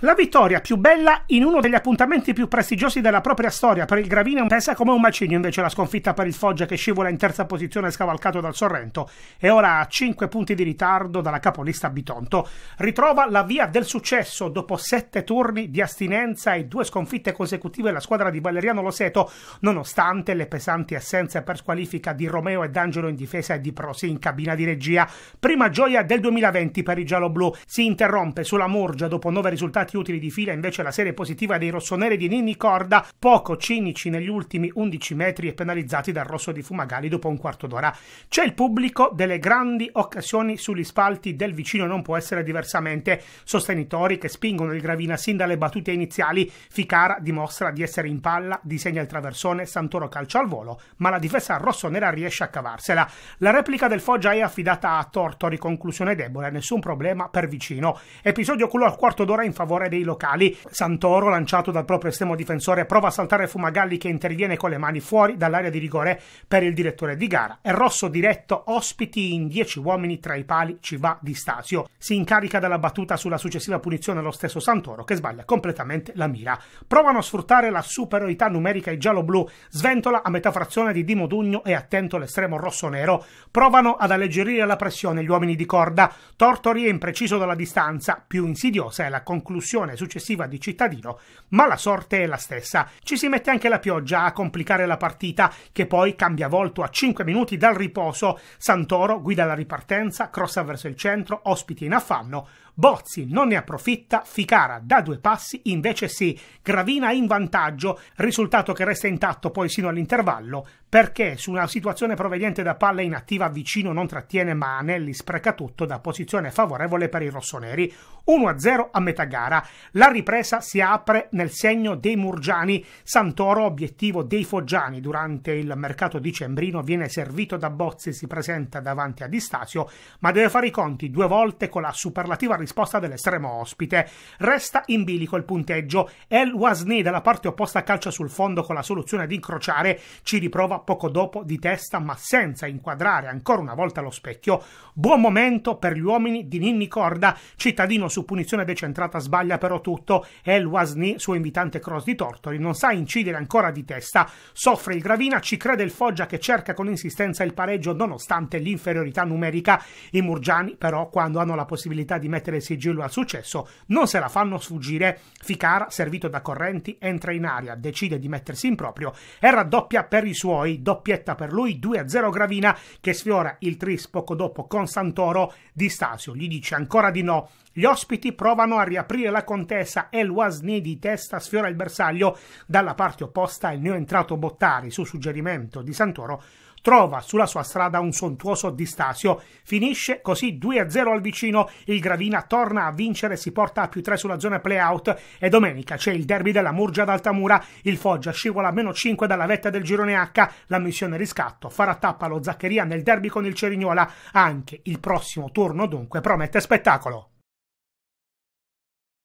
La vittoria più bella in uno degli appuntamenti più prestigiosi della propria storia per il Gravina pesa come un macigno invece la sconfitta per il Foggia che scivola in terza posizione scavalcato dal Sorrento e ora a 5 punti di ritardo dalla capolista Bitonto. Ritrova la via del successo dopo 7 turni di astinenza e due sconfitte consecutive la squadra di Valeriano Loseto nonostante le pesanti assenze per squalifica di Romeo e D'Angelo in difesa e di Prosi in cabina di regia. Prima gioia del 2020 per i gialloblu si interrompe sulla Murgia dopo 9 risultati risultati utili di fila invece la serie positiva dei rossoneri di Nini Corda, poco cinici negli ultimi 11 metri e penalizzati dal rosso di Fumagalli dopo un quarto d'ora. C'è il pubblico delle grandi occasioni sugli spalti del vicino, non può essere diversamente. Sostenitori che spingono il Gravina sin dalle battute iniziali, Ficara dimostra di essere in palla, disegna il traversone, Santoro calcia al volo, ma la difesa rossonera riesce a cavarsela. La replica del Foggia è affidata a Tortori, conclusione debole, nessun problema per vicino. Episodio culo al quarto d'ora in favore favore dei locali. Santoro, lanciato dal proprio estremo difensore, prova a saltare Fumagalli che interviene con le mani fuori dall'area di rigore per il direttore di gara. È rosso diretto, ospiti in 10 uomini tra i pali, ci va di Stasio. Si incarica della battuta sulla successiva punizione lo stesso Santoro che sbaglia completamente la mira. Provano a sfruttare la superiorità numerica i giallo-blu, sventola a metà frazione di Dimodugno e attento l'estremo rosso-nero. Provano ad alleggerire la pressione gli uomini di corda. Tortori è impreciso dalla distanza, più insidiosa è la conclusione discussione successiva di Cittadino, ma la sorte è la stessa. Ci si mette anche la pioggia a complicare la partita, che poi cambia volto a 5 minuti dal riposo. Santoro guida la ripartenza, crossa verso il centro, ospiti in affanno. Bozzi non ne approfitta, Ficara da due passi, invece sì, Gravina in vantaggio, risultato che resta intatto poi sino all'intervallo perché su una situazione proveniente da palla inattiva vicino non trattiene ma Anelli spreca tutto da posizione favorevole per i rossoneri. 1-0 a metà gara. La ripresa si apre nel segno dei Murgiani. Santoro, obiettivo dei Foggiani durante il mercato dicembrino, viene servito da Bozzi, si presenta davanti a Distazio, ma deve fare i conti due volte con la superlativa risposta dell'estremo ospite. Resta in bilico il punteggio. El Wasni dalla parte opposta calcia sul fondo con la soluzione di incrociare, ci riprova Coppa poco dopo di testa ma senza inquadrare ancora una volta lo specchio. Buon momento per gli uomini di Ninni Corda, cittadino su punizione decentrata sbaglia però tutto e Wasni, suo invitante cross di Tortori, non sa incidere ancora di testa, soffre il Gravina, ci crede il Foggia che cerca con insistenza il pareggio nonostante l'inferiorità numerica. I Murgiani però quando hanno la possibilità di mettere il sigillo al successo non se la fanno sfuggire. Ficara, servito da Correnti, entra in aria, decide di mettersi in proprio e raddoppia per i suoi poi doppietta per lui 2-0 Gravina che sfiora il tris poco dopo con Santoro di Stasio. Gli dice ancora di no. Gli ospiti provano a riaprire la contessa e l'Oasni di testa sfiora il bersaglio dalla parte opposta il neoentrato Bottari su suggerimento di Santoro trova sulla sua strada un sontuoso distasio. Finisce così 2-0 al vicino, il Gravina torna a vincere, si porta a più 3 sulla zona playout e domenica c'è il derby della Murgia d'Altamura, il Foggia scivola a meno 5 dalla vetta del girone H, la missione riscatto farà tappa allo Zaccheria nel derby con il Cerignola, anche il prossimo turno dunque promette spettacolo.